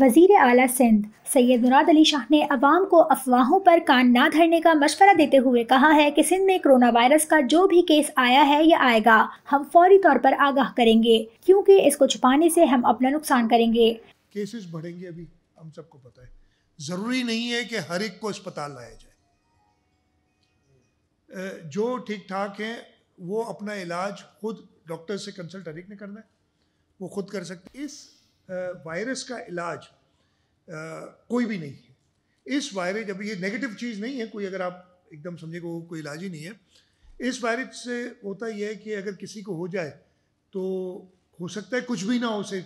वजीर आला सिंध सैयद मुराद अली शाह ने अवाम को अफवाहों पर कान ना धरने का मशवरा देते हुए कहा है कि सिंध में कोरोना वायरस का जो भी केस आया है या आएगा हम फौरी तौर पर आगाह करेंगे क्योंकि इसको छुपाने से हम अपना नुकसान करेंगे केसेस बढ़ेंगे अभी हम सबको पता है जरूरी नहीं है कि हर एक को अस्पताल लाया जाए जो ठीक ठाक है वो अपना इलाज खुद डॉक्टर से कंसल्ट हर एक ने करना है वो खुद कर सकते इस वायरस का इलाज कोई भी नहीं है इस वायरस जब ये नेगेटिव चीज़ नहीं है कोई अगर आप एकदम समझे को कोई इलाज ही नहीं है इस वायरस से होता यह है कि अगर किसी को हो जाए तो हो सकता है कुछ भी ना हो उसे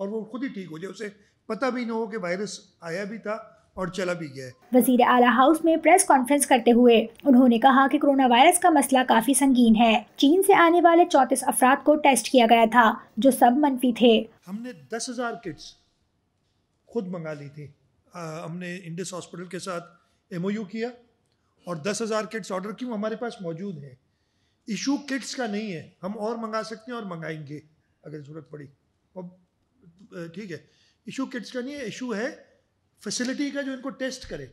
और वो खुद ही ठीक हो जाए उसे पता भी ना हो कि वायरस आया भी था और चला भी गया वजीर आला हाउस में प्रेस कॉन्फ्रेंस करते हुए उन्होंने कहा कि कोरोना वायरस का मसला काफी संगीन है चीन से आने वाले चौतीस अफराद को टेस्ट किया गया था जो सब मनफी थे हमने दस हजार किट्स खुद मंगा ली थी आ, हमने इंडस हॉस्पिटल के साथ एम किया और दस हज़ार किट्स ऑर्डर क्यों हमारे पास मौजूद है इशू किट्स का नहीं है हम और मंगा सकते हैं और मंगाएंगे अगर ज़रूरत पड़ी और ठीक है इशू किट्स का नहीं है इशू है फैसिलिटी का जो इनको टेस्ट करे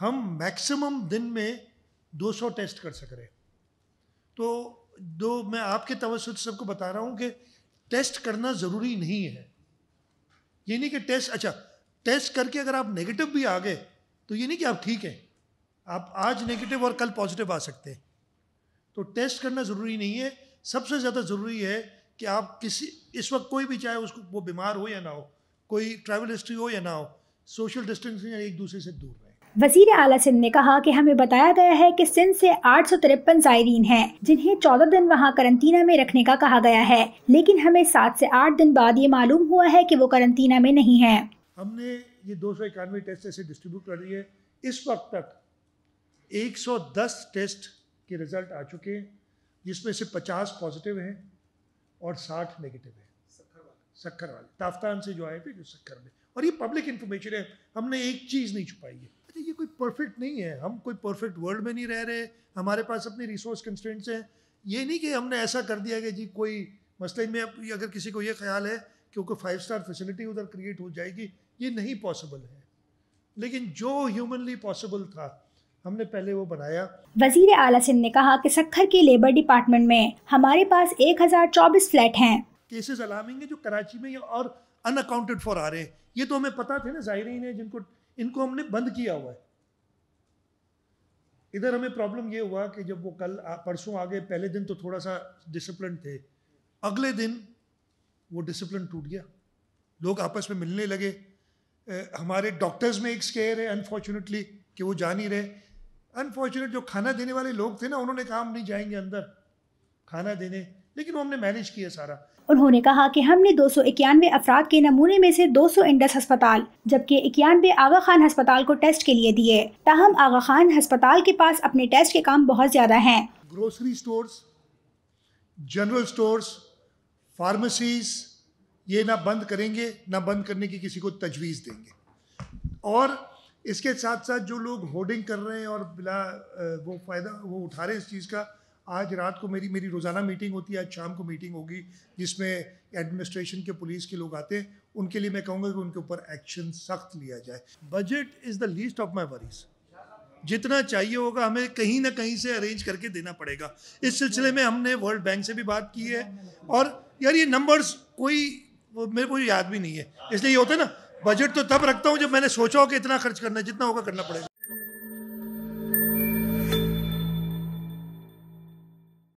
हम मैक्सिमम दिन में 200 टेस्ट कर सक रहे तो दो मैं आपके तवसत सबको बता रहा हूँ कि टेस्ट करना ज़रूरी नहीं है ये नहीं कि टेस्ट अच्छा टेस्ट करके अगर आप नेगेटिव भी आ गए तो ये नहीं कि आप ठीक हैं आप आज नेगेटिव और कल पॉजिटिव आ सकते हैं तो टेस्ट करना ज़रूरी नहीं है सबसे ज़्यादा ज़रूरी है कि आप किसी इस वक्त कोई भी चाहे उसको वो बीमार हो या ना हो कोई ट्रैवल हिस्ट्री हो या ना हो सोशल डिस्टेंसिंग एक दूसरे से दूर रहे वजीर आला सिंध ने कहा कि हमें बताया गया है कि सिंध से आठ सौ तिरपन जायरीन है जिन्हें चौदह दिन वहाँ करंतना में रखने का कहा गया है लेकिन हमें सात से आठ दिन बाद ये मालूम हुआ है कि वो करंतना में नहीं है हमने ये दो सौ इक्यानवे टेस्ट ऐसे डिस्ट्रीब्यूट कर दिए इस वक्त तक एक सौ दस टेस्ट के रिजल्ट आ चुके हैं जिसमें से पचास पॉजिटिव हैं और साठ नेगेटिव हैं शक्कर वाले ताफ्तान से जो आए थे जो शक्कर में और ये पब्लिक इन्फॉर्मेशन है हमने एक चीज़ नहीं छुपाई है अच्छा ये कोई परफेक्ट नहीं है हम कोई परफेक्ट वर्ल्ड में नहीं रह रहे हमारे पास अपने रिसोर्स कंस्टेंट्स हैं ये नहीं कि हमने ऐसा कर दिया कि जी कोई मसले में अगर किसी को ये ख्याल है कि कोई फाइव स्टार फैसिलिटी उधर क्रिएट हो जाएगी ये नहीं पॉसिबल है लेकिन जो ह्यूमनली पॉसिबल था हमने पहले वो बनाया वजीर आला सिंह ने कहा कि सखर के लेबर डिपार्टमेंट में हमारे पास 1024 फ्लैट हैं केसेस अलार्मिंग है जो कराची में और अनअकाउंटेड फॉर आ रहे हैं ये तो हमें पता थे ना ही है जिनको इनको हमने बंद किया हुआ है इधर हमें प्रॉब्लम ये हुआ कि जब वो कल परसों आ गए पहले दिन तो थोड़ा सा डिसिप्लिन थे अगले दिन वो डिसिप्लिन टूट गया लोग आपस में मिलने लगे हमारे डॉक्टर्स में एक स्केयर है अनफॉर्चुनेटली कि वो जा नहीं रहे अनफॉर्चुनेट जो खाना देने वाले लोग थे ना उन्होंने कहा हम नहीं जाएंगे अंदर खाना देने लेकिन हमने मैनेज किया सारा उन्होंने कहा कि हमने दो सौ इक्यानवे अफराद के नमूने में से 200 इंडस अस्पताल जबकि इक्यानवे आगा खान अस्पताल को टेस्ट के लिए दिए ताहम आगा खान अस्पताल के पास अपने टेस्ट के काम बहुत ज्यादा हैं grocery stores general stores pharmacies ये ना बंद करेंगे ना बंद करने की किसी को तजवीज़ देंगे और इसके साथ साथ जो लोग होर्डिंग कर रहे हैं और बिला वो फ़ायदा वो उठा रहे हैं इस चीज़ का आज रात को मेरी मेरी रोज़ाना मीटिंग होती है आज शाम को मीटिंग होगी जिसमें एडमिनिस्ट्रेशन के पुलिस के लोग आते हैं उनके लिए मैं कहूँगा कि उनके ऊपर एक्शन सख्त लिया जाए budget is the least of my worries जितना चाहिए होगा हमें कहीं ना कहीं से अरेंज करके देना पड़ेगा इस सिलसिले में हमने वर्ल्ड बैंक से भी बात की है और यार ये नंबर्स कोई मेरे को याद भी नहीं है इसलिए ये होता है ना बजट तो तब रखता हूँ जब मैंने सोचा हो कि इतना खर्च करना है जितना होगा करना पड़ेगा